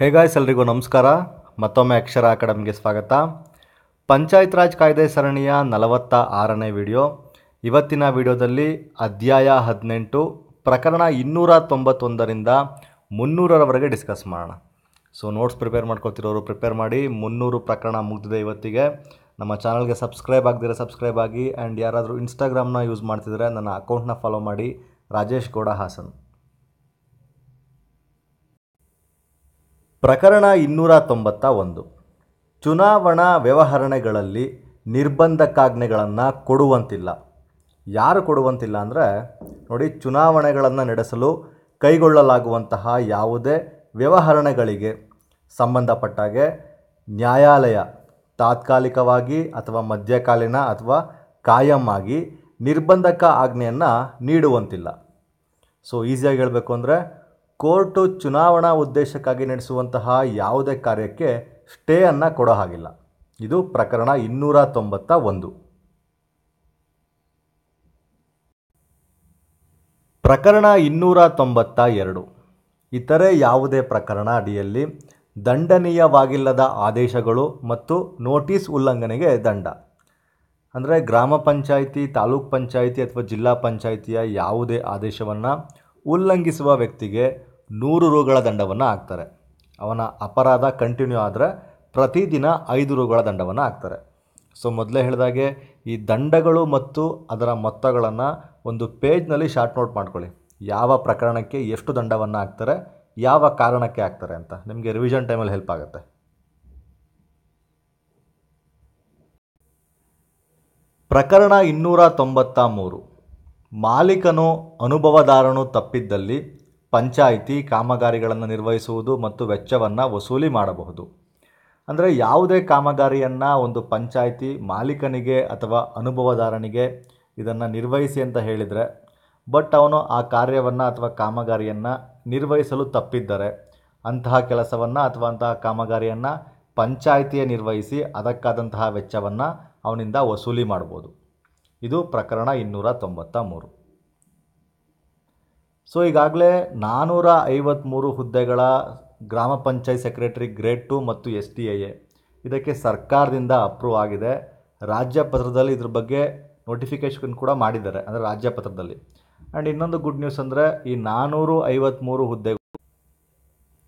hey guys ಎಲ್ರಿಗೂ ನಮಸ್ಕಾರ ಮತ್ತೊಮ್ಮೆ ಅಕ್ಷರ ಅಕಾಡೆಮಿಗೆ ಸ್ವಾಗತ ಪಂಚಾಯತ್ ರಾಜ್ ಕಾಯ್ದೆ ಸರಣಿಯ ನಲವತ್ತ ಆರನೇ ವಿಡಿಯೋ ಇವತ್ತಿನ ವಿಡಿಯೋದಲ್ಲಿ ಅಧ್ಯಾಯ ಹದಿನೆಂಟು ಪ್ರಕರಣ ಇನ್ನೂರ ತೊಂಬತ್ತೊಂದರಿಂದ ಮುನ್ನೂರರವರೆಗೆ ಡಿಸ್ಕಸ್ ಮಾಡೋಣ ಸೊ ನೋಟ್ಸ್ ಪ್ರಿಪೇರ್ ಮಾಡ್ಕೊಳ್ತಿರೋರು ಪ್ರಿಪೇರ್ ಮಾಡಿ ಮುನ್ನೂರು ಪ್ರಕರಣ ಮುಗಿದಿದೆ ಇವತ್ತಿಗೆ ನಮ್ಮ ಚಾನಲ್ಗೆ ಸಬ್ಸ್ಕ್ರೈಬ್ ಆಗದಿರ ಸಬ್ಸ್ಕ್ರೈಬ್ ಆಗಿ ಆ್ಯಂಡ್ ಯಾರಾದರೂ ಇನ್ಸ್ಟಾಗ್ರಾಮ್ನ ಯೂಸ್ ಮಾಡ್ತಿದ್ರೆ ನನ್ನ ಅಕೌಂಟ್ನ ಫಾಲೋ ಮಾಡಿ ರಾಜೇಶ್ ಗೌಡ ಹಾಸನ್ ಪ್ರಕರಣ ಇನ್ನೂರ ತೊಂಬತ್ತ ಒಂದು ಚುನಾವಣಾ ವ್ಯವಹರಣೆಗಳಲ್ಲಿ ನಿರ್ಬಂಧಕಾಜ್ಞೆಗಳನ್ನು ಕೊಡುವಂತಿಲ್ಲ ಯಾರು ಕೊಡುವಂತಿಲ್ಲ ಅಂದರೆ ನೋಡಿ ಚುನಾವಣೆಗಳನ್ನು ನಡೆಸಲು ಕೈಗೊಳ್ಳಲಾಗುವಂತಹ ಯಾವುದೇ ವ್ಯವಹರಣೆಗಳಿಗೆ ಸಂಬಂಧಪಟ್ಟಾಗೆ ನ್ಯಾಯಾಲಯ ತಾತ್ಕಾಲಿಕವಾಗಿ ಅಥವಾ ಮಧ್ಯಕಾಲೀನ ಅಥವಾ ಕಾಯಂ ಆಗಿ ನಿರ್ಬಂಧಕ ಆಜ್ಞೆಯನ್ನು ನೀಡುವಂತಿಲ್ಲ ಸೊ ಈಸಿಯಾಗಿ ಹೇಳಬೇಕು ಅಂದರೆ ಕೋರ್ಟು ಚುನಾವಣಾ ಉದ್ದೇಶಕ್ಕಾಗಿ ನಡೆಸುವಂತಹ ಯಾವುದೇ ಕಾರ್ಯಕ್ಕೆ ಸ್ಟೇ ಕೊಡೋ ಹಾಗಿಲ್ಲ ಇದು ಪ್ರಕರಣ ಇನ್ನೂರ ತೊಂಬತ್ತ ಒಂದು ಪ್ರಕರಣ ಇನ್ನೂರ ತೊಂಬತ್ತ ಎರಡು ಇತರೆ ಯಾವುದೇ ಪ್ರಕರಣ ಅಡಿಯಲ್ಲಿ ದಂಡನೀಯವಾಗಿಲ್ಲದ ಆದೇಶಗಳು ಮತ್ತು ನೋಟಿಸ್ ಉಲ್ಲಂಘನೆಗೆ ದಂಡ ಅಂದರೆ ಗ್ರಾಮ ಪಂಚಾಯಿತಿ ತಾಲೂಕ್ ಪಂಚಾಯಿತಿ ಅಥವಾ ಜಿಲ್ಲಾ ಪಂಚಾಯಿತಿಯ ಯಾವುದೇ ಆದೇಶವನ್ನು ಉಲ್ಲಂಘಿಸುವ ವ್ಯಕ್ತಿಗೆ ನೂರು ರೂಗಳ ದಂಡವನ್ನು ಹಾಕ್ತಾರೆ ಅವನ ಅಪರಾಧ ಕಂಟಿನ್ಯೂ ಆದರೆ ಪ್ರತಿದಿನ ಐದು ರೂಗಳ ದಂಡವನ್ನು ಹಾಕ್ತಾರೆ ಸೊ ಮೊದಲೇ ಹೇಳಿದಾಗೆ ಈ ದಂಡಗಳು ಮತ್ತು ಅದರ ಮೊತ್ತಗಳನ್ನು ಒಂದು ಪೇಜ್ನಲ್ಲಿ ಶಾರ್ಟ್ ನೋಟ್ ಮಾಡ್ಕೊಳ್ಳಿ ಯಾವ ಪ್ರಕರಣಕ್ಕೆ ಎಷ್ಟು ದಂಡವನ್ನು ಹಾಕ್ತಾರೆ ಯಾವ ಕಾರಣಕ್ಕೆ ಹಾಕ್ತಾರೆ ಅಂತ ನಿಮಗೆ ರಿವಿಷನ್ ಟೈಮಲ್ಲಿ ಹೆಲ್ಪ್ ಆಗುತ್ತೆ ಪ್ರಕರಣ ಇನ್ನೂರ ತೊಂಬತ್ತ ಮೂರು ಮಾಲೀಕನು ಅನುಭವದಾರನು ತಪ್ಪಿದ್ದಲ್ಲಿ ಪಂಚಾಯಿತಿ ಕಾಮಗಾರಿಗಳನ್ನು ನಿರ್ವಹಿಸುವುದು ಮತ್ತು ವೆಚ್ಚವನ್ನು ವಸೂಲಿ ಮಾಡಬಹುದು ಅಂದರೆ ಯಾವುದೇ ಕಾಮಗಾರಿಯನ್ನು ಒಂದು ಪಂಚಾಯಿತಿ ಮಾಲೀಕನಿಗೆ ಅಥವಾ ಅನುಭವದಾರನಿಗೆ ಇದನ್ನು ನಿರ್ವಹಿಸಿ ಅಂತ ಹೇಳಿದರೆ ಬಟ್ ಅವನು ಆ ಕಾರ್ಯವನ್ನು ಅಥವಾ ಕಾಮಗಾರಿಯನ್ನು ನಿರ್ವಹಿಸಲು ತಪ್ಪಿದ್ದರೆ ಅಂತಹ ಕೆಲಸವನ್ನು ಅಥವಾ ಅಂತಹ ಕಾಮಗಾರಿಯನ್ನು ಪಂಚಾಯಿತಿಯೇ ನಿರ್ವಹಿಸಿ ಅದಕ್ಕಾದಂತಹ ವೆಚ್ಚವನ್ನು ಅವನಿಂದ ವಸೂಲಿ ಮಾಡ್ಬೋದು ಇದು ಪ್ರಕರಣ ಇನ್ನೂರ ತೊಂಬತ್ತ ಮೂರು ಸೊ ಈಗಾಗಲೇ ನಾನ್ನೂರ ಐವತ್ತ್ಮೂರು ಹುದ್ದೆಗಳ ಗ್ರಾಮ ಪಂಚಾಯತ್ ಸೆಕ್ರೆಟರಿ ಗ್ರೇಡ್ ಟು ಮತ್ತು ಎಸ್ ಟಿ ಐ ಎ ಇದಕ್ಕೆ ಸರ್ಕಾರದಿಂದ ಅಪ್ರೂವ್ ಆಗಿದೆ ರಾಜ್ಯ ಪತ್ರದಲ್ಲಿ ಇದ್ರ ಬಗ್ಗೆ ನೋಟಿಫಿಕೇಷನ್ ಕೂಡ ಮಾಡಿದ್ದಾರೆ ಅಂದರೆ ರಾಜ್ಯ ಪತ್ರದಲ್ಲಿ ಆ್ಯಂಡ್ ಇನ್ನೊಂದು ಗುಡ್ ನ್ಯೂಸ್ ಅಂದರೆ ಈ ನಾನ್ನೂರು ಐವತ್ತ್ಮೂರು ಹುದ್ದೆಗಳು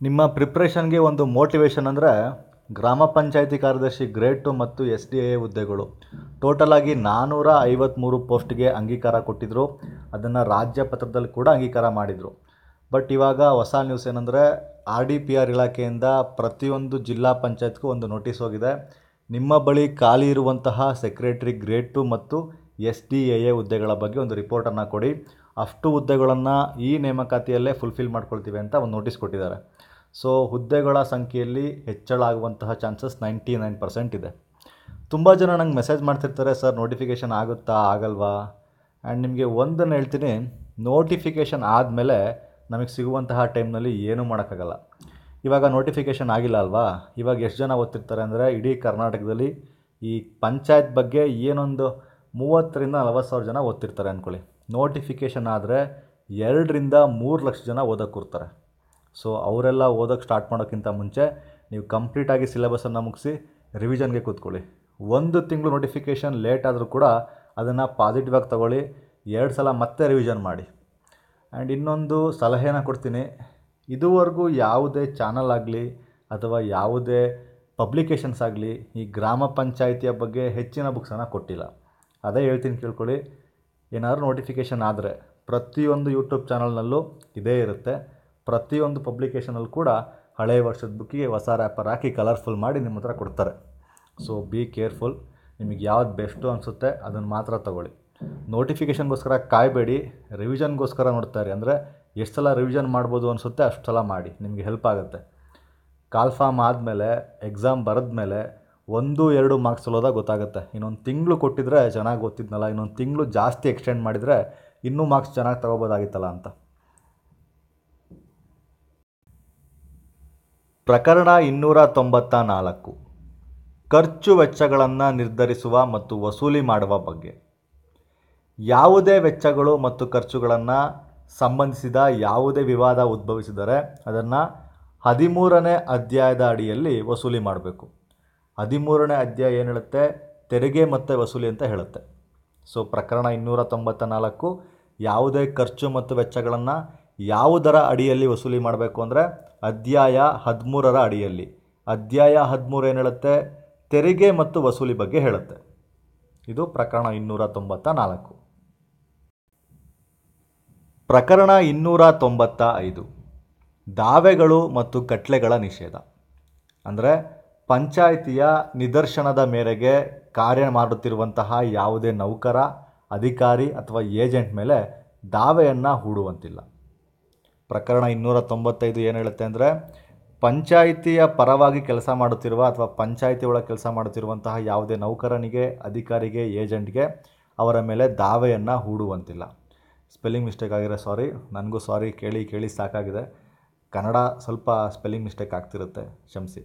ನಿಮ್ಮ ಪ್ರಿಪ್ರೇಷನ್ಗೆ ಒಂದು ಮೋಟಿವೇಶನ್ ಅಂದರೆ ಗ್ರಾಮ ಪಂಚಾಯಿತಿ ಕಾರ್ಯದರ್ಶಿ ಗ್ರೇಡ್ ಟು ಮತ್ತು ಎಸ್ ಡಿ ಎ ಹುದ್ದೆಗಳು ಟೋಟಲ್ ಆಗಿ ನಾನ್ನೂರ ಐವತ್ತ್ಮೂರು ಪೋಸ್ಟ್ಗೆ ಅಂಗೀಕಾರ ಕೊಟ್ಟಿದ್ದರು ಅದನ್ನು ರಾಜ್ಯ ಪತ್ರದಲ್ಲಿ ಕೂಡ ಅಂಗೀಕಾರ ಮಾಡಿದರು ಬಟ್ ಇವಾಗ ಹೊಸ ನ್ಯೂಸ್ ಏನಂದರೆ ಆರ್ ಡಿ ಪಿ ಆರ್ ಇಲಾಖೆಯಿಂದ ಪ್ರತಿಯೊಂದು ಜಿಲ್ಲಾ ಪಂಚಾಯತ್ಗೂ ಒಂದು ನೋಟಿಸ್ ಹೋಗಿದೆ ನಿಮ್ಮ ಬಳಿ ಖಾಲಿ ಇರುವಂತಹ ಸೆಕ್ರೆಟರಿ ಗ್ರೇಡ್ ಟು ಮತ್ತು ಎಸ್ ಡಿ ಎ ಎ ಹುದ್ದೆಗಳ ಬಗ್ಗೆ ಒಂದು ರಿಪೋರ್ಟನ್ನು ಕೊಡಿ ಅಷ್ಟು ಹುದ್ದೆಗಳನ್ನು ಈ ನೇಮಕಾತಿಯಲ್ಲೇ ಫುಲ್ಫಿಲ್ ಮಾಡ್ಕೊಳ್ತೀವಿ ಅಂತ ಒಂದು ನೋಟಿಸ್ ಕೊಟ್ಟಿದ್ದಾರೆ ಸೊ ಹುದ್ದೆಗಳ ಸಂಖ್ಯೆಯಲ್ಲಿ ಹೆಚ್ಚಳ ಆಗುವಂತಹ ಚಾನ್ಸಸ್ ನೈಂಟಿ ನೈನ್ ಪರ್ಸೆಂಟ್ ಇದೆ ತುಂಬ ಜನ ನಂಗೆ ಮೆಸೇಜ್ ಮಾಡ್ತಿರ್ತಾರೆ ಸರ್ ನೋಟಿಫಿಕೇಷನ್ ಆಗುತ್ತಾ ಆಗಲ್ವಾ ಆ್ಯಂಡ್ ನಿಮಗೆ ಒಂದನ್ನು ಹೇಳ್ತೀನಿ ನೋಟಿಫಿಕೇಷನ್ ಆದಮೇಲೆ ನಮಗೆ ಸಿಗುವಂತಹ ಟೈಮ್ನಲ್ಲಿ ಏನೂ ಮಾಡೋಕ್ಕಾಗಲ್ಲ ಇವಾಗ ನೋಟಿಫಿಕೇಷನ್ ಆಗಿಲ್ಲ ಅಲ್ವಾ ಇವಾಗ ಎಷ್ಟು ಜನ ಓದ್ತಿರ್ತಾರೆ ಅಂದರೆ ಇಡೀ ಕರ್ನಾಟಕದಲ್ಲಿ ಈ ಪಂಚಾಯತ್ ಬಗ್ಗೆ ಏನೊಂದು ಮೂವತ್ತರಿಂದ ನಲವತ್ತು ಸಾವಿರ ಜನ ಓದ್ತಿರ್ತಾರೆ ಅಂದ್ಕೊಳ್ಳಿ ನೋಟಿಫಿಕೇಷನ್ ಆದರೆ ಎರಡರಿಂದ ಮೂರು ಲಕ್ಷ ಜನ ಓದೋಕ್ಕೆ ಕೂರ್ತಾರೆ ಸೊ ಅವರೆಲ್ಲ ಓದೋಕ್ಕೆ ಸ್ಟಾರ್ಟ್ ಮಾಡೋಕ್ಕಿಂತ ಮುಂಚೆ ನೀವು ಕಂಪ್ಲೀಟಾಗಿ ಸಿಲೆಬಸನ್ನು ಮುಗಿಸಿ ರಿವಿಷನ್ಗೆ ಕೂತ್ಕೊಳ್ಳಿ ಒಂದು ತಿಂಗಳು ನೋಟಿಫಿಕೇಷನ್ ಲೇಟ್ ಆದರೂ ಕೂಡ ಅದನ್ನು ಪಾಸಿಟಿವ್ ಆಗಿ ತೊಗೊಳ್ಳಿ ಎರಡು ಸಲ ಮತ್ತೆ ರಿವಿಷನ್ ಮಾಡಿ ಆ್ಯಂಡ್ ಇನ್ನೊಂದು ಸಲಹೆನ ಕೊಡ್ತೀನಿ ಇದುವರೆಗೂ ಯಾವುದೇ ಚಾನಲ್ ಆಗಲಿ ಅಥವಾ ಯಾವುದೇ ಪಬ್ಲಿಕೇಷನ್ಸ್ ಆಗಲಿ ಈ ಗ್ರಾಮ ಪಂಚಾಯಿತಿಯ ಬಗ್ಗೆ ಹೆಚ್ಚಿನ ಬುಕ್ಸನ್ನು ಕೊಟ್ಟಿಲ್ಲ ಅದೇ ಹೇಳ್ತೀನಿ ಕೇಳ್ಕೊಳ್ಳಿ ಏನಾದರೂ ನೋಟಿಫಿಕೇಷನ್ ಆದರೆ ಪ್ರತಿಯೊಂದು ಯೂಟ್ಯೂಬ್ ಚಾನಲ್ನಲ್ಲೂ ಇದೇ ಇರುತ್ತೆ ಪ್ರತಿಯೊಂದು ಪಬ್ಲಿಕೇಷನಲ್ಲಿ ಕೂಡ ಹಳೆಯ ವರ್ಷದ ಬುಕ್ಕಿಗೆ ಹೊಸ ರ್ಯಾಪರ್ ಹಾಕಿ ಕಲರ್ಫುಲ್ ಮಾಡಿ ನಿಮ್ಮ ಹತ್ರ ಕೊಡ್ತಾರೆ ಸೊ ಬಿ ಕೇರ್ಫುಲ್ ನಿಮಗೆ ಯಾವ್ದು ಬೆಸ್ಟು ಅನಿಸುತ್ತೆ ಅದನ್ನು ಮಾತ್ರ ತಗೊಳ್ಳಿ ನೋಟಿಫಿಕೇಷನ್ಗೋಸ್ಕರ ಕಾಯಬೇಡಿ ರಿವಿಷನ್ಗೋಸ್ಕರ ನೋಡ್ತಾರೆ ಅಂದರೆ ಎಷ್ಟು ಸಲ ರಿವಿಷನ್ ಮಾಡ್ಬೋದು ಅನಿಸುತ್ತೆ ಅಷ್ಟು ಸಲ ಮಾಡಿ ನಿಮಗೆ ಹೆಲ್ಪ್ ಆಗುತ್ತೆ ಕಾಲ್ಫಾಮ್ ಆದಮೇಲೆ ಎಕ್ಸಾಮ್ ಬರೆದ ಮೇಲೆ ಒಂದು ಎರಡು ಮಾರ್ಕ್ಸ್ ಸಲೋದಾಗ ಗೊತ್ತಾಗುತ್ತೆ ಇನ್ನೊಂದು ತಿಂಗಳು ಕೊಟ್ಟಿದ್ರೆ ಚೆನ್ನಾಗಿ ಗೊತ್ತಿದ್ನಲ್ಲ ಇನ್ನೊಂದು ತಿಂಗಳು ಜಾಸ್ತಿ ಎಕ್ಸ್ಟೆಂಡ್ ಮಾಡಿದರೆ ಇನ್ನೂ ಮಾರ್ಕ್ಸ್ ಚೆನ್ನಾಗಿ ತಗೋಬೋದಾಗಿತ್ತಲ್ಲ ಅಂತ ಪ್ರಕರಣ ಇನ್ನೂರ ತೊಂಬತ್ತ ನಾಲ್ಕು ಖರ್ಚು ವೆಚ್ಚಗಳನ್ನು ನಿರ್ಧರಿಸುವ ಮತ್ತು ವಸೂಲಿ ಮಾಡುವ ಬಗ್ಗೆ ಯಾವುದೇ ವೆಚ್ಚಗಳು ಮತ್ತು ಖರ್ಚುಗಳನ್ನು ಸಂಬಂಧಿಸಿದ ಯಾವುದೇ ವಿವಾದ ಉದ್ಭವಿಸಿದರೆ ಅದನ್ನು ಹದಿಮೂರನೇ ಅಧ್ಯಾಯದ ಅಡಿಯಲ್ಲಿ ವಸೂಲಿ ಮಾಡಬೇಕು ಹದಿಮೂರನೇ ಅಧ್ಯಾಯ ಏನು ಹೇಳುತ್ತೆ ತೆರಿಗೆ ಮತ್ತು ವಸೂಲಿ ಅಂತ ಹೇಳುತ್ತೆ ಸೊ ಪ್ರಕರಣ ಇನ್ನೂರ ತೊಂಬತ್ತ ನಾಲ್ಕು ಯಾವುದೇ ಖರ್ಚು ಮತ್ತು ವೆಚ್ಚಗಳನ್ನು ಯಾವುದರ ಅಡಿಯಲ್ಲಿ ವಸೂಲಿ ಮಾಡಬೇಕು ಅಂದರೆ ಅಧ್ಯಾಯ ಹದಿಮೂರರ ಅಡಿಯಲ್ಲಿ ಅಧ್ಯಾಯ ಹದಿಮೂರು ಏನು ಹೇಳುತ್ತೆ ತೆರಿಗೆ ಮತ್ತು ವಸೂಲಿ ಬಗ್ಗೆ ಹೇಳುತ್ತೆ ಇದು ಪ್ರಕರಣ ಇನ್ನೂರ ತೊಂಬತ್ತ ನಾಲ್ಕು ಪ್ರಕರಣ ಇನ್ನೂರ ತೊಂಬತ್ತ ಐದು ದಾವೆಗಳು ಮತ್ತು ಕಟ್ಲೆಗಳ ನಿಷೇಧ ಅಂದರೆ ಪಂಚಾಯಿತಿಯ ನಿದರ್ಶನದ ಮೇರೆಗೆ ಕಾರ್ಯ ಮಾಡುತ್ತಿರುವಂತಹ ಯಾವುದೇ ನೌಕರ ಅಧಿಕಾರಿ ಅಥವಾ ಏಜೆಂಟ್ ಮೇಲೆ ದಾವೆಯನ್ನು ಹೂಡುವಂತಿಲ್ಲ ಪ್ರಕರಣ ಇನ್ನೂರ ತೊಂಬತ್ತೈದು ಏನು ಹೇಳುತ್ತೆ ಅಂದರೆ ಪಂಚಾಯಿತಿಯ ಪರವಾಗಿ ಕೆಲಸ ಮಾಡುತ್ತಿರುವ ಅಥವಾ ಪಂಚಾಯಿತಿ ಒಳಗೆ ಕೆಲಸ ಮಾಡುತ್ತಿರುವಂತಹ ಯಾವುದೇ ನೌಕರನಿಗೆ ಅಧಿಕಾರಿಗೆ ಏಜೆಂಟ್ಗೆ ಅವರ ಮೇಲೆ ದಾವೆಯನ್ನು ಹೂಡುವಂತಿಲ್ಲ ಸ್ಪೆಲ್ಲಿಂಗ್ ಮಿಸ್ಟೇಕ್ ಆಗಿರೋ ಸಾರಿ ನನಗೂ ಸಾರಿ ಕೇಳಿ ಕೇಳಿ ಸಾಕಾಗಿದೆ ಕನ್ನಡ ಸ್ವಲ್ಪ ಸ್ಪೆಲ್ಲಿಂಗ್ ಮಿಸ್ಟೇಕ್ ಆಗ್ತಿರುತ್ತೆ ಕ್ಷಮಿಸಿ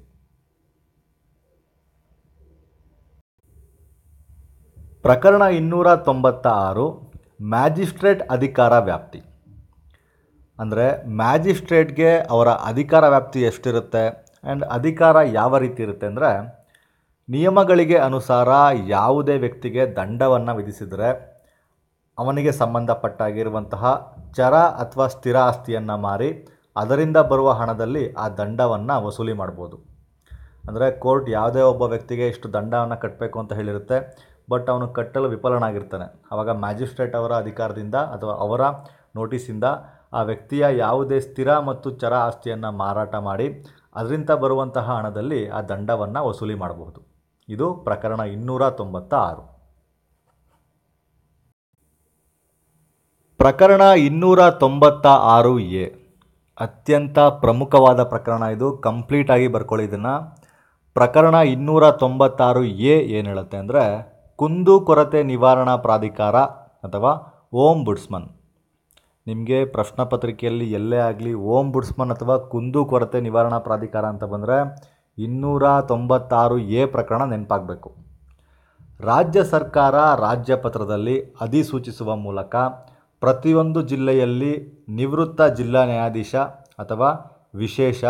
ಪ್ರಕರಣ ಇನ್ನೂರ ತೊಂಬತ್ತ ಆರು ಮ್ಯಾಜಿಸ್ಟ್ರೇಟ್ ಅಧಿಕಾರ ವ್ಯಾಪ್ತಿ ಅಂದರೆ ಮ್ಯಾಜಿಸ್ಟ್ರೇಟ್ಗೆ ಅವರ ಅಧಿಕಾರ ವ್ಯಾಪ್ತಿ ಎಷ್ಟಿರುತ್ತೆ ಆ್ಯಂಡ್ ಅಧಿಕಾರ ಯಾವ ರೀತಿ ಇರುತ್ತೆ ಅಂದರೆ ನಿಯಮಗಳಿಗೆ ಅನುಸಾರ ಯಾವುದೇ ವ್ಯಕ್ತಿಗೆ ದಂಡವನ್ನು ವಿಧಿಸಿದರೆ ಅವನಿಗೆ ಸಂಬಂಧಪಟ್ಟಾಗಿರುವಂತಹ ಚರ ಅಥವಾ ಸ್ಥಿರ ಆಸ್ತಿಯನ್ನು ಮಾರಿ ಅದರಿಂದ ಬರುವ ಹಣದಲ್ಲಿ ಆ ದಂಡವನ್ನು ವಸೂಲಿ ಮಾಡ್ಬೋದು ಅಂದರೆ ಕೋರ್ಟ್ ಯಾವುದೇ ಒಬ್ಬ ವ್ಯಕ್ತಿಗೆ ಇಷ್ಟು ದಂಡವನ್ನು ಕಟ್ಟಬೇಕು ಅಂತ ಹೇಳಿರುತ್ತೆ ಬಟ್ ಅವನು ಕಟ್ಟಲು ವಿಫಲನಾಗಿರ್ತಾನೆ ಆವಾಗ ಮ್ಯಾಜಿಸ್ಟ್ರೇಟ್ ಅವರ ಅಧಿಕಾರದಿಂದ ಅಥವಾ ಅವರ ನೋಟಿಸಿಂದ ಆ ವ್ಯಕ್ತಿಯ ಯಾವುದೇ ಸ್ಥಿರ ಮತ್ತು ಚರ ಆಸ್ತಿಯನ್ನು ಮಾರಾಟ ಮಾಡಿ ಅದರಿಂದ ಬರುವಂತಹ ಹಣದಲ್ಲಿ ಆ ದಂಡವನ್ನು ವಸೂಲಿ ಮಾಡಬಹುದು ಇದು ಪ್ರಕರಣ ಇನ್ನೂರ ತೊಂಬತ್ತ ಆರು ಪ್ರಕರಣ ಇನ್ನೂರ ತೊಂಬತ್ತ ಆರು ಎ ಅತ್ಯಂತ ಪ್ರಮುಖವಾದ ಪ್ರಕರಣ ಇದು ಕಂಪ್ಲೀಟಾಗಿ ಬರ್ಕೊಳ್ಳಿ ಇದನ್ನು ಪ್ರಕರಣ ಇನ್ನೂರ ತೊಂಬತ್ತಾರು ಎ ಏನು ಹೇಳುತ್ತೆ ಅಂದರೆ ಕುಂದು ಕೊರತೆ ನಿವಾರಣಾ ಪ್ರಾಧಿಕಾರ ಅಥವಾ ಓಂ ಬುಡ್ಸ್ಮನ್ ನಿಮಗೆ ಪ್ರಶ್ನೆ ಪತ್ರಿಕೆಯಲ್ಲಿ ಎಲ್ಲೇ ಆಗಲಿ ಬುಡ್ಸ್ಮನ್ ಅಥವಾ ಕುಂದು ಕೊರತೆ ನಿವಾರಣಾ ಪ್ರಾಧಿಕಾರ ಅಂತ ಬಂದರೆ ಇನ್ನೂರ ತೊಂಬತ್ತಾರು ಎ ಪ್ರಕರಣ ನೆನಪಾಗಬೇಕು ರಾಜ್ಯ ಸರ್ಕಾರ ರಾಜ್ಯ ಪತ್ರದಲ್ಲಿ ಅಧಿಸೂಚಿಸುವ ಮೂಲಕ ಪ್ರತಿಯೊಂದು ಜಿಲ್ಲೆಯಲ್ಲಿ ನಿವೃತ್ತ ಜಿಲ್ಲಾ ನ್ಯಾಯಾಧೀಶ ಅಥವಾ ವಿಶೇಷ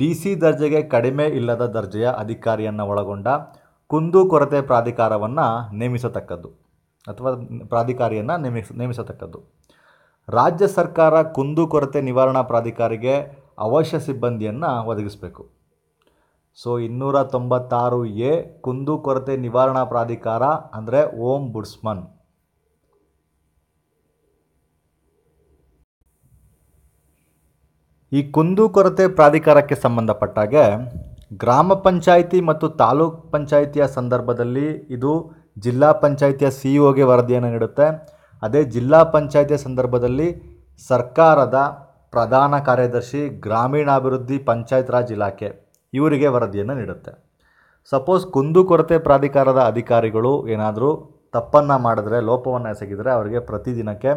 ಡಿ ಸಿ ದರ್ಜೆಗೆ ಕಡಿಮೆ ಇಲ್ಲದ ದರ್ಜೆಯ ಅಧಿಕಾರಿಯನ್ನು ಒಳಗೊಂಡ ಕುಂದು ಕೊರತೆ ಪ್ರಾಧಿಕಾರವನ್ನು ನೇಮಿಸತಕ್ಕದ್ದು ಅಥವಾ ಪ್ರಾಧಿಕಾರಿಯನ್ನು ನೇಮಿಸ ನೇಮಿಸತಕ್ಕದ್ದು ರಾಜ್ಯ ಸರ್ಕಾರ ಕುಂದು ಕೊರತೆ ನಿವಾರಣಾ ಪ್ರಾಧಿಕಾರಿಗೆ ಅವಶ್ಯ ಸಿಬ್ಬಂದಿಯನ್ನು ಒದಗಿಸಬೇಕು ಸೊ ಇನ್ನೂರ ತೊಂಬತ್ತಾರು ಎ ಕುಂದು ಕೊರತೆ ನಿವಾರಣಾ ಪ್ರಾಧಿಕಾರ ಅಂದರೆ ಓಂ ಬುಡ್ಸ್ಮನ್ ಈ ಕುಂದು ಕೊರತೆ ಪ್ರಾಧಿಕಾರಕ್ಕೆ ಸಂಬಂಧಪಟ್ಟಾಗೆ ಗ್ರಾಮ ಪಂಚಾಯಿತಿ ಮತ್ತು ತಾಲೂಕ್ ಪಂಚಾಯಿತಿಯ ಸಂದರ್ಭದಲ್ಲಿ ಇದು ಜಿಲ್ಲಾ ಪಂಚಾಯಿತಿಯ ಸಿ ಇ e ವರದಿಯನ್ನು ನೀಡುತ್ತೆ ಅದೇ ಜಿಲ್ಲಾ ಪಂಚಾಯಿತಿ ಸಂದರ್ಭದಲ್ಲಿ ಸರ್ಕಾರದ ಪ್ರಧಾನ ಕಾರ್ಯದರ್ಶಿ ಗ್ರಾಮೀಣಾಭಿವೃದ್ಧಿ ಪಂಚಾಯತ್ ರಾಜ್ ಇಲಾಖೆ ಇವರಿಗೆ ವರದಿಯನ್ನು ನೀಡುತ್ತೆ ಸಪೋಸ್ ಕುಂದುಕೊರತೆ ಪ್ರಾಧಿಕಾರದ ಅಧಿಕಾರಿಗಳು ಏನಾದರೂ ತಪ್ಪನ್ನು ಮಾಡಿದ್ರೆ ಲೋಪವನ್ನು ಎಸಗಿದರೆ ಅವರಿಗೆ ಪ್ರತಿದಿನಕ್ಕೆ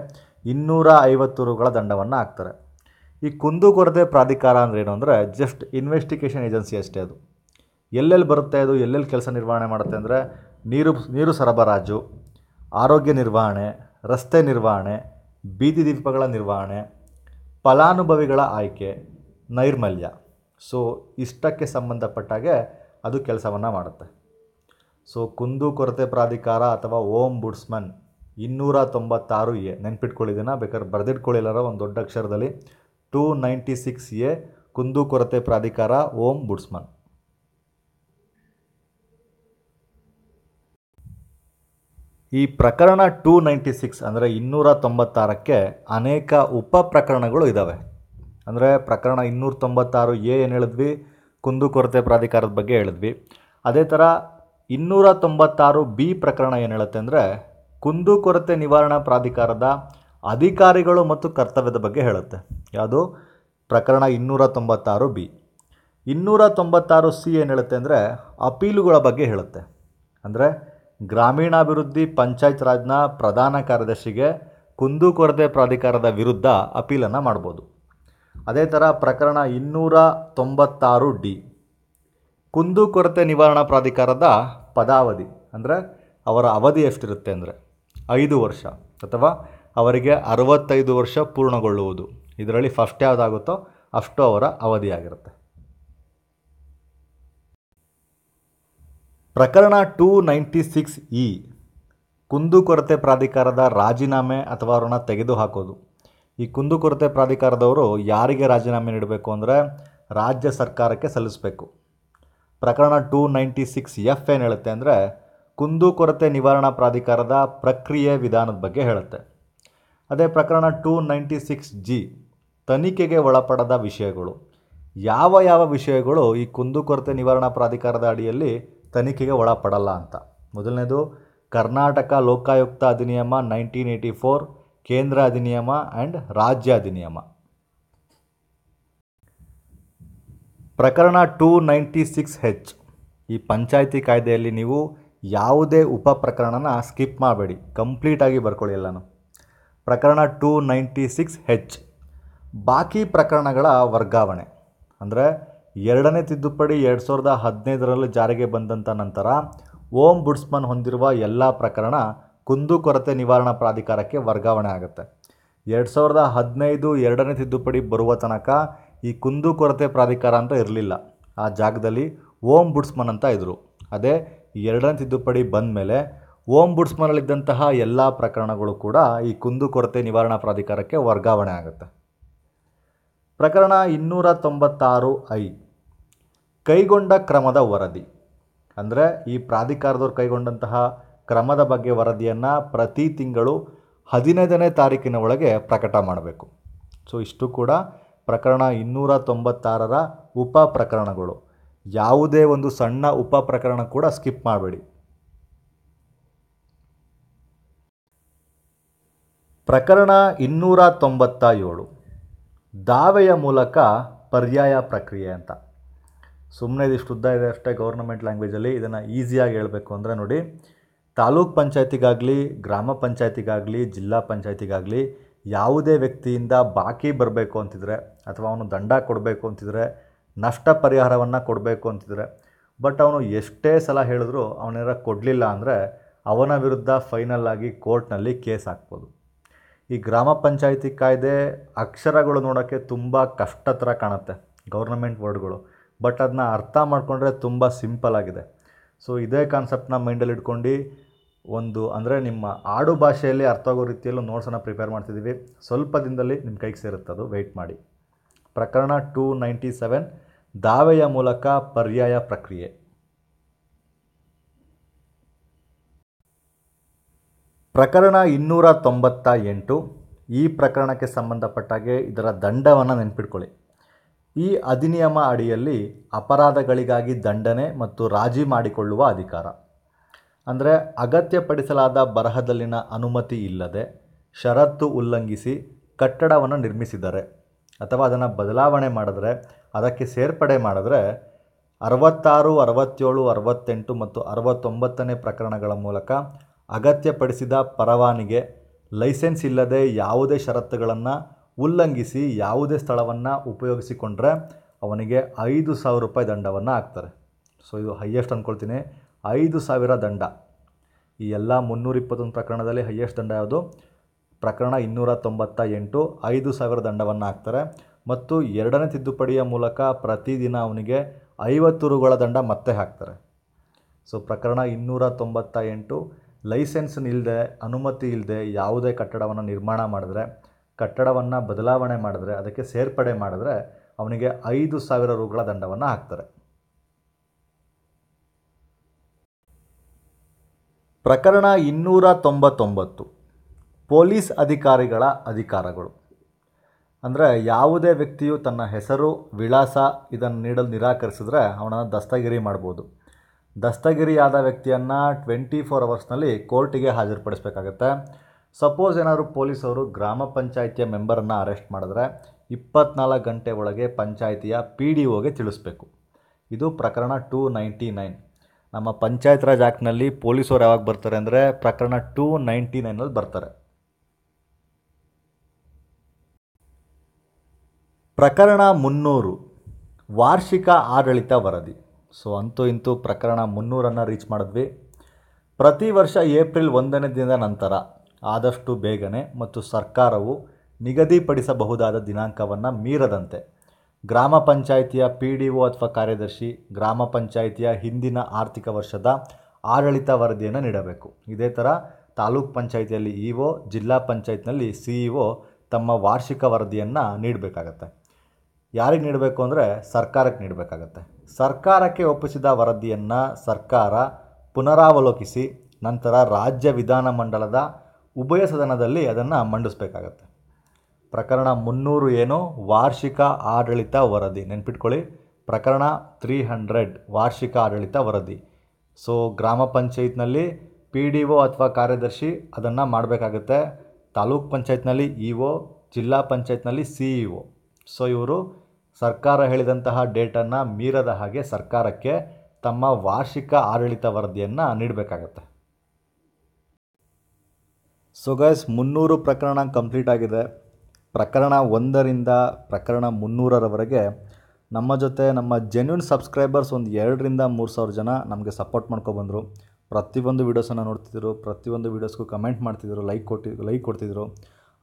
ಇನ್ನೂರ ಐವತ್ತು ರುಗಳ ದಂಡವನ್ನು ಹಾಕ್ತಾರೆ ಈ ಕುಂದುಕೊರತೆ ಪ್ರಾಧಿಕಾರ ಅಂದರೆ ಏನು ಅಂದರೆ ಜಸ್ಟ್ ಇನ್ವೆಸ್ಟಿಗೇಷನ್ ಏಜೆನ್ಸಿ ಅಷ್ಟೇ ಅದು ಎಲ್ಲೆಲ್ಲಿ ಬರುತ್ತೆ ಅದು ಎಲ್ಲೆಲ್ಲಿ ಕೆಲಸ ನಿರ್ವಹಣೆ ಮಾಡುತ್ತೆ ಅಂದರೆ ನೀರು ನೀರು ಸರಬರಾಜು ಆರೋಗ್ಯ ನಿರ್ವಹಣೆ ರಸ್ತೆ ನಿರ್ವಹಣೆ ಬೀದಿ ದೀಪಗಳ ನಿರ್ವಹಣೆ ಫಲಾನುಭವಿಗಳ ಆಯ್ಕೆ ನೈರ್ಮಲ್ಯ ಸೊ ಇಷ್ಟಕ್ಕೆ ಸಂಬಂಧಪಟ್ಟಾಗೆ ಅದು ಕೆಲಸವನ್ನು ಮಾಡುತ್ತೆ ಸೊ ಕುಂದು ಕೊರತೆ ಪ್ರಾಧಿಕಾರ ಅಥವಾ ಓಂ ಬುಡ್ಸ್ಮನ್ ಇನ್ನೂರ ತೊಂಬತ್ತಾರು ಎ ನೆನ್ಪಿಟ್ಕೊಳ್ಳಿದ್ದೀನ ಬೇಕಾದ್ರೆ ಬರೆದಿಟ್ಕೊಳ್ಳಿಲ್ಲರ ಒಂದು ದೊಡ್ಡ ಅಕ್ಷರದಲ್ಲಿ ಟೂ ನೈಂಟಿ ಸಿಕ್ಸ್ ಎ ಕುಂದು ಕೊರತೆ ಪ್ರಾಧಿಕಾರ ಓಂ ಬುಡ್ಸ್ಮನ್ ಈ ಪ್ರಕರಣ ಟೂ ನೈಂಟಿ ಸಿಕ್ಸ್ ಅಂದರೆ ಇನ್ನೂರ ತೊಂಬತ್ತಾರಕ್ಕೆ ಅನೇಕ ಉಪ ಪ್ರಕರಣಗಳು ಇದ್ದಾವೆ ಅಂದರೆ ಪ್ರಕರಣ ಇನ್ನೂರ ತೊಂಬತ್ತಾರು ಎ ಏನು ಹೇಳಿದ್ವಿ ಕುಂದುಕೊರತೆ ಪ್ರಾಧಿಕಾರದ ಬಗ್ಗೆ ಹೇಳಿದ್ವಿ ಅದೇ ಥರ ಇನ್ನೂರ ತೊಂಬತ್ತಾರು ಬಿ ಪ್ರಕರಣ ಏನು ಹೇಳುತ್ತೆ ಅಂದರೆ ಕುಂದುಕೊರತೆ ನಿವಾರಣಾ ಪ್ರಾಧಿಕಾರದ ಅಧಿಕಾರಿಗಳು ಮತ್ತು ಕರ್ತವ್ಯದ ಬಗ್ಗೆ ಹೇಳುತ್ತೆ ಯಾವುದು ಪ್ರಕರಣ ಇನ್ನೂರ ತೊಂಬತ್ತಾರು ಬಿ ಇನ್ನೂರ ತೊಂಬತ್ತಾರು ಸಿ ಏನು ಹೇಳುತ್ತೆ ಅಂದರೆ ಅಪೀಲುಗಳ ಬಗ್ಗೆ ಹೇಳುತ್ತೆ ಅಂದರೆ ಗ್ರಾಮೀಣಾಭಿವೃದ್ಧಿ ಪಂಚಾಯತ್ ರಾಜ್ನ ಪ್ರಧಾನ ಕಾರ್ಯದರ್ಶಿಗೆ ಕುಂದುಕೊರತೆ ಪ್ರಾಧಿಕಾರದ ವಿರುದ್ಧ ಅಪೀಲನ್ನು ಮಾಡ್ಬೋದು ಅದೇ ಥರ ಪ್ರಕರಣ ಇನ್ನೂರ ತೊಂಬತ್ತಾರು ಡಿ ಕುಂದುಕೊರತೆ ನಿವಾರಣಾ ಪ್ರಾಧಿಕಾರದ ಪದಾವಧಿ ಅಂದರೆ ಅವರ ಅವಧಿ ಎಷ್ಟಿರುತ್ತೆ ಅಂದರೆ ಐದು ವರ್ಷ ಅಥವಾ ಅವರಿಗೆ ಅರವತ್ತೈದು ವರ್ಷ ಪೂರ್ಣಗೊಳ್ಳುವುದು ಇದರಲ್ಲಿ ಫಸ್ಟ್ ಯಾವುದಾಗುತ್ತೋ ಅಷ್ಟು ಅವರ ಅವಧಿಯಾಗಿರುತ್ತೆ ಪ್ರಕರಣ ಟೂ ನೈಂಟಿ ಸಿಕ್ಸ್ ಇ ಕುಂದುಕೊರತೆ ಪ್ರಾಧಿಕಾರದ ರಾಜೀನಾಮೆ ಅಥವಾ ಋಣ ತೆಗೆದುಹಾಕೋದು ಈ ಕುಂದುಕೊರತೆ ಪ್ರಾಧಿಕಾರದವರು ಯಾರಿಗೆ ರಾಜೀನಾಮೆ ನೀಡಬೇಕು ಅಂದರೆ ರಾಜ್ಯ ಸರ್ಕಾರಕ್ಕೆ ಸಲ್ಲಿಸಬೇಕು ಪ್ರಕರಣ ಟೂ ನೈಂಟಿ ಸಿಕ್ಸ್ ಎಫ್ ಏನು ಹೇಳುತ್ತೆ ಅಂದರೆ ಕುಂದುಕೊರತೆ ನಿವಾರಣಾ ಪ್ರಾಧಿಕಾರದ ಪ್ರಕ್ರಿಯೆ ವಿಧಾನದ ಬಗ್ಗೆ ಹೇಳುತ್ತೆ ಅದೇ ಪ್ರಕರಣ ಟೂ ನೈಂಟಿ ಸಿಕ್ಸ್ ಜಿ ತನಿಖೆಗೆ ಒಳಪಡದ ವಿಷಯಗಳು ಯಾವ ಯಾವ ವಿಷಯಗಳು ಈ ಕುಂದುಕೊರತೆ ನಿವಾರಣಾ ಪ್ರಾಧಿಕಾರದ ಅಡಿಯಲ್ಲಿ ತನಿಖೆಗೆ ಒಳಪಡಲ್ಲ ಅಂತ ಮೊದಲನೇದು ಕರ್ನಾಟಕ ಲೋಕಾಯುಕ್ತ ಅಧಿನಿಯಮ ನೈನ್ಟೀನ್ ಏಯ್ಟಿ ಫೋರ್ ಕೇಂದ್ರ ಅಧಿನಿಯಮ ಆ್ಯಂಡ್ ರಾಜ್ಯ ಅಧಿನಿಯಮ ಪ್ರಕರಣ ಟೂ ನೈಂಟಿ ಸಿಕ್ಸ್ ಹೆಚ್ ಈ ಪಂಚಾಯಿತಿ ಕಾಯ್ದೆಯಲ್ಲಿ ನೀವು ಯಾವುದೇ ಉಪ ಪ್ರಕರಣನ ಸ್ಕಿಪ್ ಮಾಡಬೇಡಿ ಕಂಪ್ಲೀಟಾಗಿ ಬರ್ಕೊಳ್ಳಿ ಎಲ್ಲನು ಪ್ರಕರಣ ಟೂ ನೈಂಟಿ ಸಿಕ್ಸ್ ಹೆಚ್ ಬಾಕಿ ಪ್ರಕರಣಗಳ ವರ್ಗಾವಣೆ ಅಂದರೆ ಎರಡನೇ ತಿದ್ದುಪಡಿ ಎರಡು ಸಾವಿರದ ಹದಿನೈದರಲ್ಲಿ ಜಾರಿಗೆ ಬಂದಂಥ ನಂತರ ಓಂ ಬುಡ್ಸ್ಮನ್ ಹೊಂದಿರುವ ಎಲ್ಲ ಪ್ರಕರಣ ಕುಂದುಕೊರತೆ ನಿವಾರಣಾ ಪ್ರಾಧಿಕಾರಕ್ಕೆ ವರ್ಗಾವಣೆ ಆಗುತ್ತೆ ಎರಡು ಸಾವಿರದ ಹದಿನೈದು ಎರಡನೇ ತಿದ್ದುಪಡಿ ಬರುವ ತನಕ ಈ ಕುಂದುಕೊರತೆ ಪ್ರಾಧಿಕಾರ ಅಂತ ಇರಲಿಲ್ಲ ಆ ಜಾಗದಲ್ಲಿ ಓಂ ಬುಡ್ಸ್ಮನ್ ಅಂತ ಇದ್ದರು ಅದೇ ಎರಡನೇ ತಿದ್ದುಪಡಿ ಬಂದ ಮೇಲೆ ಓಂ ಬುಡ್ಸ್ಮನಲ್ಲಿದ್ದಂತಹ ಎಲ್ಲ ಪ್ರಕರಣಗಳು ಕೂಡ ಈ ಕುಂದುಕೊರತೆ ನಿವಾರಣಾ ಪ್ರಾಧಿಕಾರಕ್ಕೆ ವರ್ಗಾವಣೆ ಆಗುತ್ತೆ ಪ್ರಕರಣ ಇನ್ನೂರ ತೊಂಬತ್ತಾರು ಐ ಕೈಗೊಂಡ ಕ್ರಮದ ವರದಿ ಅಂದರೆ ಈ ಪ್ರಾಧಿಕಾರದವ್ರು ಕೈಗೊಂಡಂತಹ ಕ್ರಮದ ಬಗ್ಗೆ ವರದಿಯನ್ನು ಪ್ರತಿ ತಿಂಗಳು ಹದಿನೈದನೇ ತಾರೀಕಿನ ಒಳಗೆ ಪ್ರಕಟ ಮಾಡಬೇಕು ಸೊ ಇಷ್ಟು ಕೂಡ ಪ್ರಕರಣ ಇನ್ನೂರ ತೊಂಬತ್ತಾರರ ಉಪ ಪ್ರಕರಣಗಳು ಯಾವುದೇ ಒಂದು ಸಣ್ಣ ಉಪ ಪ್ರಕರಣ ಕೂಡ ಸ್ಕಿಪ್ ಮಾಡಬೇಡಿ ಪ್ರಕರಣ ಇನ್ನೂರ ತೊಂಬತ್ತ ಏಳು ದಾವೆಯ ಮೂಲಕ ಪರ್ಯಾಯ ಪ್ರಕ್ರಿಯೆ ಅಂತ ಸುಮ್ಮನೆ ಇದಿಷ್ಟು ಉದ್ದ ಇದೆ ಅಷ್ಟೇ ಗೌರ್ನಮೆಂಟ್ ಲ್ಯಾಂಗ್ವೇಜಲ್ಲಿ ಇದನ್ನು ಈಸಿಯಾಗಿ ಹೇಳಬೇಕು ಅಂದರೆ ನೋಡಿ ತಾಲೂಕ್ ಪಂಚಾಯತಿಗಾಗಲಿ ಗ್ರಾಮ ಪಂಚಾಯತಿಗಾಗಲಿ ಜಿಲ್ಲಾ ಪಂಚಾಯತಿಗಾಗಲಿ ಯಾವುದೇ ವ್ಯಕ್ತಿಯಿಂದ ಬಾಕಿ ಬರಬೇಕು ಅಂತಿದ್ರೆ ಅಥವಾ ಅವನು ದಂಡ ಕೊಡಬೇಕು ಅಂತಿದ್ರೆ ನಷ್ಟ ಪರಿಹಾರವನ್ನು ಕೊಡಬೇಕು ಅಂತಿದ್ರೆ ಬಟ್ ಅವನು ಎಷ್ಟೇ ಸಲ ಹೇಳಿದ್ರೂ ಅವನೇನ ಕೊಡಲಿಲ್ಲ ಅಂದರೆ ಅವನ ವಿರುದ್ಧ ಫೈನಲ್ ಆಗಿ ಕೋರ್ಟ್ನಲ್ಲಿ ಕೇಸ್ ಹಾಕ್ಬೋದು ಈ ಗ್ರಾಮ ಪಂಚಾಯತಿ ಕಾಯ್ದೆ ಅಕ್ಷರಗಳು ನೋಡೋಕ್ಕೆ ತುಂಬ ಕಷ್ಟ ಥರ ಕಾಣುತ್ತೆ ಗೌರ್ನಮೆಂಟ್ ವರ್ಡ್ಗಳು ಬಟ್ ಅದನ್ನ ಅರ್ಥ ಮಾಡಿಕೊಂಡ್ರೆ ತುಂಬ ಸಿಂಪಲ್ ಆಗಿದೆ ಸೊ ಇದೇ ಕಾನ್ಸೆಪ್ಟನ್ನ ಮೈಂಡಲ್ಲಿ ಇಟ್ಕೊಂಡು ಒಂದು ಅಂದರೆ ನಿಮ್ಮ ಆಡು ಭಾಷೆಯಲ್ಲಿ ಅರ್ಥ ಆಗೋ ರೀತಿಯಲ್ಲೂ ನೋಟ್ಸನ್ನು ಪ್ರಿಪೇರ್ ಮಾಡ್ತಿದ್ದೀವಿ ಸ್ವಲ್ಪ ದಿನದಲ್ಲಿ ನಿಮ್ಮ ಕೈಗೆ ಸೇರುತ್ತೆ ಅದು ವೆಯ್ಟ್ ಮಾಡಿ ಪ್ರಕರಣ ಟೂ ನೈಂಟಿ ಸೆವೆನ್ ದಾವೆಯ ಮೂಲಕ ಪರ್ಯಾಯ ಪ್ರಕ್ರಿಯೆ ಪ್ರಕರಣ ಇನ್ನೂರ ತೊಂಬತ್ತ ಎಂಟು ಈ ಪ್ರಕರಣಕ್ಕೆ ಸಂಬಂಧಪಟ್ಟಾಗೆ ಇದರ ದಂಡವನ್ನು ನೆನ್ಪಿಟ್ಕೊಳ್ಳಿ ಈ ಅಧಿನಿಯಮ ಅಡಿಯಲ್ಲಿ ಅಪರಾಧಗಳಿಗಾಗಿ ದಂಡನೆ ಮತ್ತು ರಾಜಿ ಮಾಡಿಕೊಳ್ಳುವ ಅಧಿಕಾರ ಅಂದರೆ ಅಗತ್ಯಪಡಿಸಲಾದ ಬರಹದಲ್ಲಿನ ಅನುಮತಿ ಇಲ್ಲದೆ ಷರತ್ತು ಉಲ್ಲಂಘಿಸಿ ಕಟ್ಟಡವನ್ನು ನಿರ್ಮಿಸಿದರೆ ಅಥವಾ ಅದನ್ನು ಬದಲಾವಣೆ ಮಾಡಿದ್ರೆ ಅದಕ್ಕೆ ಸೇರ್ಪಡೆ ಮಾಡಿದ್ರೆ ಅರವತ್ತಾರು ಅರವತ್ತೇಳು ಅರವತ್ತೆಂಟು ಮತ್ತು ಅರವತ್ತೊಂಬತ್ತನೇ ಪ್ರಕರಣಗಳ ಮೂಲಕ ಅಗತ್ಯಪಡಿಸಿದ ಪರವಾನಿಗೆ ಲೈಸೆನ್ಸ್ ಇಲ್ಲದೆ ಯಾವುದೇ ಷರತ್ತುಗಳನ್ನು ಉಲ್ಲಂಘಿಸಿ ಯಾವುದೇ ಸ್ಥಳವನ್ನು ಉಪಯೋಗಿಸಿಕೊಂಡ್ರೆ ಅವನಿಗೆ ಐದು ಸಾವಿರ ರೂಪಾಯಿ ದಂಡವನ್ನು ಹಾಕ್ತಾರೆ ಸೊ ಇದು ಹೈಯೆಸ್ಟ್ ಅಂದ್ಕೊಳ್ತೀನಿ ಐದು ಸಾವಿರ ದಂಡ ಈ ಎಲ್ಲ ಮುನ್ನೂರ ಇಪ್ಪತ್ತೊಂದು ಪ್ರಕರಣದಲ್ಲಿ ಹೈಯೆಸ್ಟ್ ದಂಡ ಯಾವುದು ಪ್ರಕರಣ ಇನ್ನೂರ ತೊಂಬತ್ತ ಎಂಟು ಐದು ಸಾವಿರ ದಂಡವನ್ನು ಹಾಕ್ತಾರೆ ಮತ್ತು ಎರಡನೇ ತಿದ್ದುಪಡಿಯ ಮೂಲಕ ಪ್ರತಿದಿನ ಅವನಿಗೆ ಐವತ್ತು ರುಗಳ ದಂಡ ಮತ್ತೆ ಹಾಕ್ತಾರೆ ಸೊ ಪ್ರಕರಣ ಇನ್ನೂರ ತೊಂಬತ್ತ ಎಂಟು ಲೈಸೆನ್ಸ್ ಇಲ್ಲದೆ ಅನುಮತಿ ಇಲ್ಲದೆ ಯಾವುದೇ ಕಟ್ಟಡವನ್ನು ನಿರ್ಮಾಣ ಮಾಡಿದ್ರೆ ಕಟ್ಟಡವನ್ನು ಬದಲಾವಣೆ ಮಾಡಿದ್ರೆ ಅದಕ್ಕೆ ಸೇರ್ಪಡೆ ಮಾಡಿದ್ರೆ ಅವನಿಗೆ ಐದು ಸಾವಿರ ರುಗಳ ದಂಡವನ್ನು ಹಾಕ್ತಾರೆ ಪ್ರಕರಣ ಇನ್ನೂರ ತೊಂಬತ್ತೊಂಬತ್ತು ಪೊಲೀಸ್ ಅಧಿಕಾರಿಗಳ ಅಧಿಕಾರಗಳು ಅಂದರೆ ಯಾವುದೇ ವ್ಯಕ್ತಿಯು ತನ್ನ ಹೆಸರು ವಿಳಾಸ ಇದನ್ನು ನೀಡಲು ನಿರಾಕರಿಸಿದ್ರೆ ಅವನನ್ನು ದಸ್ತಗಿರಿ ಮಾಡ್ಬೋದು ದಸ್ತಗಿರಿಯಾದ ವ್ಯಕ್ತಿಯನ್ನು ಟ್ವೆಂಟಿ ಫೋರ್ ಅವರ್ಸ್ನಲ್ಲಿ ಕೋರ್ಟಿಗೆ ಹಾಜರುಪಡಿಸಬೇಕಾಗತ್ತೆ ಸಪೋಸ್ ಏನಾದರೂ ಪೊಲೀಸವರು ಗ್ರಾಮ ಪಂಚಾಯಿತಿಯ ಮೆಂಬರನ್ನು ಅರೆಸ್ಟ್ ಮಾಡಿದ್ರೆ ಇಪ್ಪತ್ನಾಲ್ಕು ಗಂಟೆ ಒಳಗೆ ಪಂಚಾಯಿತಿಯ ಪಿ ಡಿ ಒಗೆ ತಿಳಿಸ್ಬೇಕು ಇದು ಪ್ರಕರಣ ಟೂ ನೈಂಟಿ ನೈನ್ ನಮ್ಮ ಪಂಚಾಯತ್ ರಾಜ್ ಆ್ಯಕ್ಟ್ನಲ್ಲಿ ಪೊಲೀಸರು ಯಾವಾಗ ಬರ್ತಾರೆ ಅಂದರೆ ಪ್ರಕರಣ ಟೂ ನೈಂಟಿ ನೈನಲ್ಲಿ ಬರ್ತಾರೆ ಪ್ರಕರಣ ಮುನ್ನೂರು ವಾರ್ಷಿಕ ಆಡಳಿತ ವರದಿ ಸೊ ಅಂತೂ ಇಂತೂ ಪ್ರಕರಣ ಮುನ್ನೂರನ್ನು ರೀಚ್ ಮಾಡಿದ್ವಿ ಪ್ರತಿ ವರ್ಷ ಏಪ್ರಿಲ್ ಒಂದನೇ ದಿನದ ನಂತರ ಆದಷ್ಟು ಬೇಗನೆ ಮತ್ತು ಸರ್ಕಾರವು ನಿಗದಿಪಡಿಸಬಹುದಾದ ದಿನಾಂಕವನ್ನು ಮೀರದಂತೆ ಗ್ರಾಮ ಪಂಚಾಯಿತಿಯ ಪಿ ಡಿ ಒ ಅಥವಾ ಕಾರ್ಯದರ್ಶಿ ಗ್ರಾಮ ಪಂಚಾಯಿತಿಯ ಹಿಂದಿನ ಆರ್ಥಿಕ ವರ್ಷದ ಆಡಳಿತ ವರದಿಯನ್ನು ನೀಡಬೇಕು ಇದೇ ಥರ ತಾಲೂಕ್ ಪಂಚಾಯಿತಿಯಲ್ಲಿ ಇ ಒ ಜಿಲ್ಲಾ ಪಂಚಾಯತ್ನಲ್ಲಿ ಸಿ ಇ ಒ ತಮ್ಮ ವಾರ್ಷಿಕ ವರದಿಯನ್ನು ನೀಡಬೇಕಾಗತ್ತೆ ಯಾರಿಗೆ ನೀಡಬೇಕು ಅಂದರೆ ಸರ್ಕಾರಕ್ಕೆ ನೀಡಬೇಕಾಗತ್ತೆ ಸರ್ಕಾರಕ್ಕೆ ಒಪ್ಪಿಸಿದ ವರದಿಯನ್ನು ಸರ್ಕಾರ ಪುನರಾವಲೋಕಿಸಿ ನಂತರ ರಾಜ್ಯ ವಿಧಾನಮಂಡಲದ ಉಭಯ ಸದನದಲ್ಲಿ ಅದನ್ನು ಮಂಡಿಸ್ಬೇಕಾಗತ್ತೆ ಪ್ರಕರಣ ಮುನ್ನೂರು ಏನು ವಾರ್ಷಿಕ ಆಡಳಿತ ವರದಿ ನೆನ್ಪಿಟ್ಕೊಳ್ಳಿ ಪ್ರಕರಣ ತ್ರೀ ಹಂಡ್ರೆಡ್ ವಾರ್ಷಿಕ ಆಡಳಿತ ವರದಿ ಸೊ ಗ್ರಾಮ ಪಂಚಾಯತ್ನಲ್ಲಿ ಪಿ ಡಿ ಒ ಅಥವಾ ಕಾರ್ಯದರ್ಶಿ ಅದನ್ನು ಮಾಡಬೇಕಾಗತ್ತೆ ತಾಲೂಕ್ ಪಂಚಾಯತ್ನಲ್ಲಿ ಇ ಒ ಜಿಲ್ಲಾ ಪಂಚಾಯತ್ನಲ್ಲಿ ಸಿ ಇ ಒ ಸೊ ಇವರು ಸರ್ಕಾರ ಹೇಳಿದಂತಹ ಡೇಟನ್ನು ಮೀರದ ಹಾಗೆ ಸರ್ಕಾರಕ್ಕೆ ತಮ್ಮ ವಾರ್ಷಿಕ ಆಡಳಿತ ವರದಿಯನ್ನು ನೀಡಬೇಕಾಗತ್ತೆ ಸೊ ಗೈಸ್ ಮುನ್ನೂರು ಪ್ರಕರಣ ಕಂಪ್ಲೀಟ್ ಆಗಿದೆ ಪ್ರಕರಣ ಒಂದರಿಂದ ಪ್ರಕರಣ ಮುನ್ನೂರರವರೆಗೆ ನಮ್ಮ ಜೊತೆ ನಮ್ಮ ಜೆನ್ಯೂನ್ ಸಬ್ಸ್ಕ್ರೈಬರ್ಸ್ ಒಂದು ಎರಡರಿಂದ ಮೂರು ಸಾವಿರ ಜನ ನಮಗೆ ಸಪೋರ್ಟ್ ಮಾಡ್ಕೊಬಂದರು ಪ್ರತಿಯೊಂದು ವೀಡಿಯೋಸನ್ನು ನೋಡ್ತಿದ್ರು ಪ್ರತಿಯೊಂದು ವೀಡಿಯೋಸ್ಗೂ ಕಮೆಂಟ್ ಮಾಡ್ತಿದ್ರು ಲೈಕ್ ಕೊಟ್ಟಿ ಲೈಕ್ ಕೊಡ್ತಿದ್ರು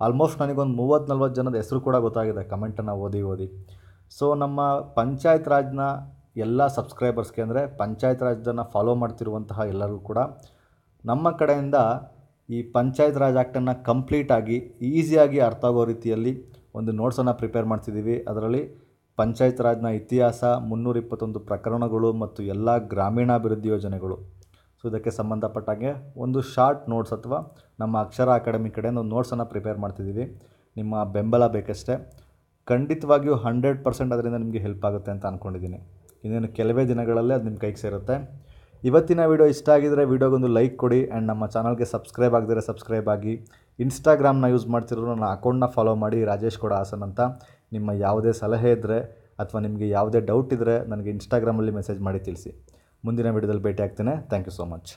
ಆಲ್ಮೋಸ್ಟ್ ನನಗೊಂದು ಮೂವತ್ತು ನಲ್ವತ್ತು ಜನದ ಹೆಸರು ಕೂಡ ಗೊತ್ತಾಗಿದೆ ಕಮೆಂಟನ್ನು ಓದಿ ಓದಿ ಸೊ ನಮ್ಮ ಪಂಚಾಯತ್ ರಾಜ್ನ ಎಲ್ಲ ಸಬ್ಸ್ಕ್ರೈಬರ್ಸ್ಗೆ ಅಂದರೆ ಪಂಚಾಯತ್ ರಾಜ್ನ ಫಾಲೋ ಮಾಡ್ತಿರುವಂತಹ ಎಲ್ಲರೂ ಕೂಡ ನಮ್ಮ ಕಡೆಯಿಂದ ಈ ಪಂಚಾಯತ್ ರಾಜ್ ಆ್ಯಕ್ಟನ್ನು ಕಂಪ್ಲೀಟಾಗಿ ಈಸಿಯಾಗಿ ಅರ್ಥ ಆಗೋ ರೀತಿಯಲ್ಲಿ ಒಂದು ನೋಟ್ಸನ್ನು ಪ್ರಿಪೇರ್ ಮಾಡ್ತಿದ್ದೀವಿ ಅದರಲ್ಲಿ ಪಂಚಾಯತ್ ರಾಜ್ನ ಇತಿಹಾಸ ಮುನ್ನೂರ ಇಪ್ಪತ್ತೊಂದು ಪ್ರಕರಣಗಳು ಮತ್ತು ಎಲ್ಲ ಗ್ರಾಮೀಣಾಭಿವೃದ್ಧಿ ಯೋಜನೆಗಳು ಸೊ ಇದಕ್ಕೆ ಸಂಬಂಧಪಟ್ಟಾಗೆ ಒಂದು ಶಾರ್ಟ್ ನೋಟ್ಸ್ ಅಥವಾ ನಮ್ಮ ಅಕ್ಷರ ಅಕಾಡೆಮಿ ಕಡೆಯಿಂದ ಒಂದು ನೋಟ್ಸನ್ನು ಪ್ರಿಪೇರ್ ಮಾಡ್ತಿದ್ದೀವಿ ನಿಮ್ಮ ಬೆಂಬಲ ಬೇಕಷ್ಟೇ ಖಂಡಿತವಾಗಿಯೂ ಹಂಡ್ರೆಡ್ ಪರ್ಸೆಂಟ್ ಅದರಿಂದ ನಿಮಗೆ ಹೆಲ್ಪ್ ಆಗುತ್ತೆ ಅಂತ ಅಂದ್ಕೊಂಡಿದ್ದೀನಿ ಇನ್ನೇನು ಕೆಲವೇ ದಿನಗಳಲ್ಲೇ ಅದು ನಿಮ್ಮ ಕೈಗೆ ಸೇರುತ್ತೆ ಇವತ್ತಿನ ವೀಡಿಯೋ ಇಷ್ಟ ಆಗಿದರೆ ವೀಡಿಯೋಗೊಂದು ಲೈಕ್ ಕೊಡಿ ಆ್ಯಂಡ್ ನಮ್ಮ ಚಾನಲ್ಗೆ ಸಬ್ಸ್ಕ್ರೈಬ್ ಆಗದಿರೋ ಸಬ್ಸ್ಕ್ರೈಬ್ ಆಗಿ ಇನ್ಸ್ಟಾಗ್ರಾಮ್ನ ಯೂಸ್ ಮಾಡ್ತಿರೋ ನನ್ನ ಅಕೌಂಟ್ನ ಫಾಲೋ ಮಾಡಿ ರಾಜೇಶ್ ಕೂಡ ಹಾಸನ್ ಅಂತ ನಿಮ್ಮ ಯಾವುದೇ ಸಲಹೆ ಇದ್ದರೆ ಅಥವಾ ನಿಮಗೆ ಯಾವುದೇ ಡೌಟ್ ಇದ್ದರೆ ನನಗೆ ಇನ್ಸ್ಟಾಗ್ರಾಮಲ್ಲಿ ಮೆಸೇಜ್ ಮಾಡಿ ತಿಳಿಸಿ ಮುಂದಿನ ವೀಡಿಯೋದಲ್ಲಿ ಭೇಟಿ ಆಗ್ತೇನೆ ಥ್ಯಾಂಕ್ ಯು ಸೋ ಮಚ್